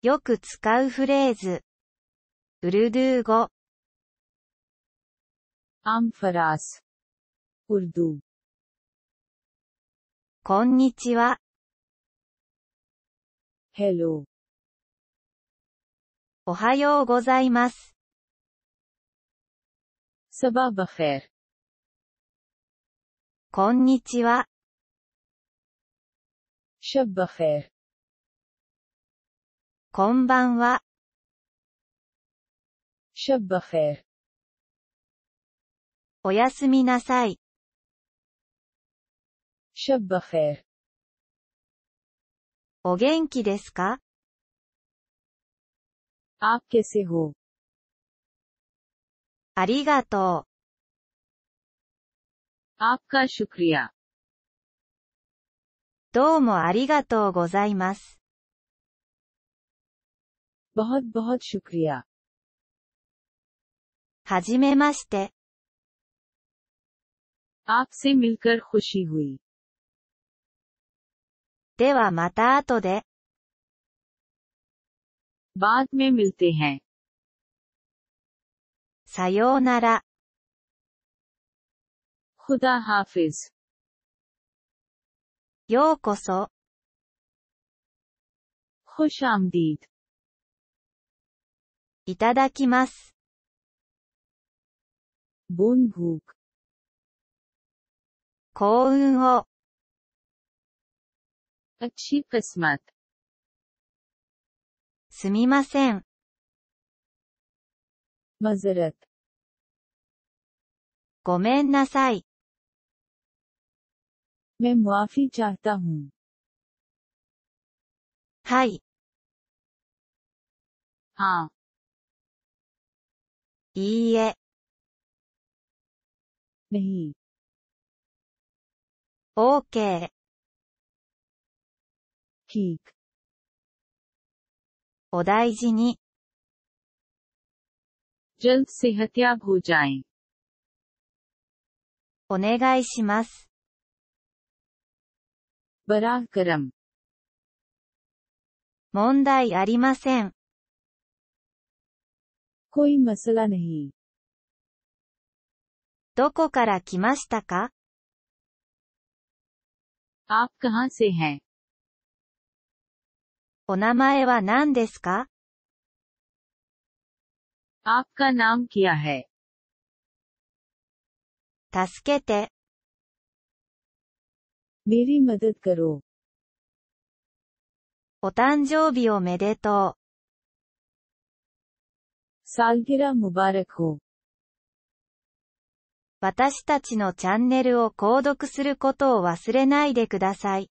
よく使うフレーズ。ウルドゥー語。アンファラス。ウルドゥ。ー。こんにちは。ヘ e ー。おはようございます。サババフェル。こんにちは。シャバフェル。こんばんは。شب ب خ ي おやすみなさい。شب ب خ ي お元気ですか आप क ै स ありがとう。प क ा श ु क ् र う。どうもありがとうございます。बहुत बहुत शुक्रिया हाजी आपसे मिलकर खुशी हुई देवा माता तो बाद में मिलते हैं नारा खुदा हाफिज खुश आमदीद いただきます。ボンブーク。幸運を。अच्छी क िすみません。मजरत ごめんなさい。मैं मुआफी च ाはい。ああ。いいえ。न ह OK。ठीक お大事に。जल्द सेहतयाब हो お願いします。बराह क र 問題ありません。どこから来ましたかお名前は何ですか助けて、お誕生日おめでとう。私たちのチャンネルを購読することを忘れないでください。